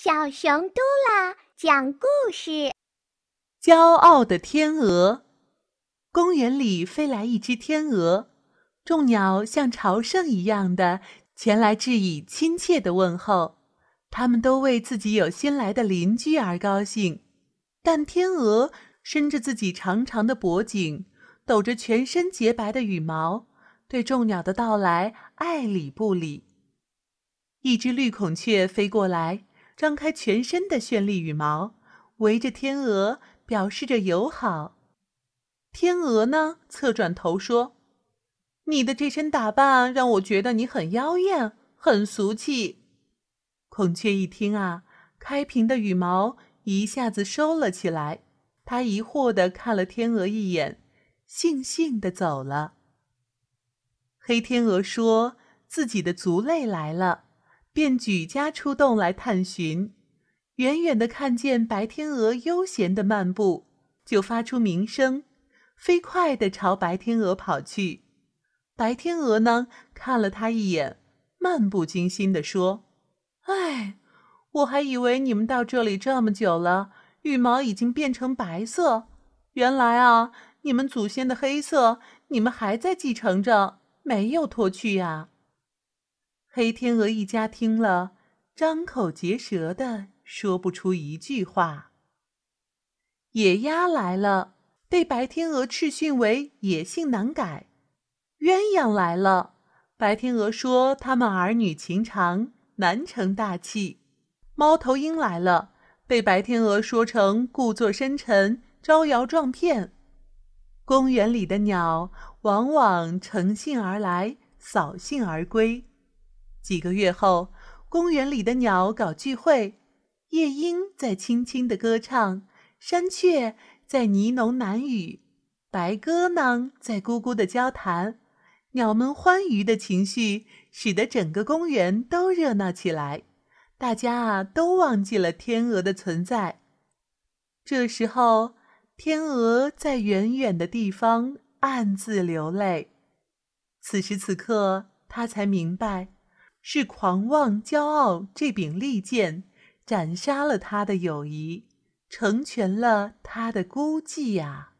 小熊嘟啦讲故事：骄傲的天鹅。公园里飞来一只天鹅，众鸟像朝圣一样的前来致以亲切的问候，他们都为自己有新来的邻居而高兴。但天鹅伸着自己长长的脖颈，抖着全身洁白的羽毛，对众鸟的到来爱理不理。一只绿孔雀飞过来。张开全身的绚丽羽毛，围着天鹅表示着友好。天鹅呢，侧转头说：“你的这身打扮让我觉得你很妖艳，很俗气。”孔雀一听啊，开屏的羽毛一下子收了起来。它疑惑的看了天鹅一眼，悻悻的走了。黑天鹅说：“自己的族类来了。”便举家出动来探寻，远远的看见白天鹅悠闲的漫步，就发出鸣声，飞快的朝白天鹅跑去。白天鹅呢，看了他一眼，漫不经心的说：“哎，我还以为你们到这里这么久了，羽毛已经变成白色，原来啊，你们祖先的黑色，你们还在继承着，没有脱去呀。”黑天鹅一家听了，张口结舌的说不出一句话。野鸭来了，被白天鹅斥训为野性难改；鸳鸯来了，白天鹅说他们儿女情长，难成大器；猫头鹰来了，被白天鹅说成故作深沉，招摇撞骗。公园里的鸟往往乘兴而来，扫兴而归。几个月后，公园里的鸟搞聚会，夜莺在轻轻的歌唱，山雀在呢喃喃语，白鸽呢在咕咕的交谈。鸟们欢愉的情绪使得整个公园都热闹起来，大家啊都忘记了天鹅的存在。这时候，天鹅在远远的地方暗自流泪。此时此刻，他才明白。是狂妄骄傲这柄利剑，斩杀了他的友谊，成全了他的孤寂啊！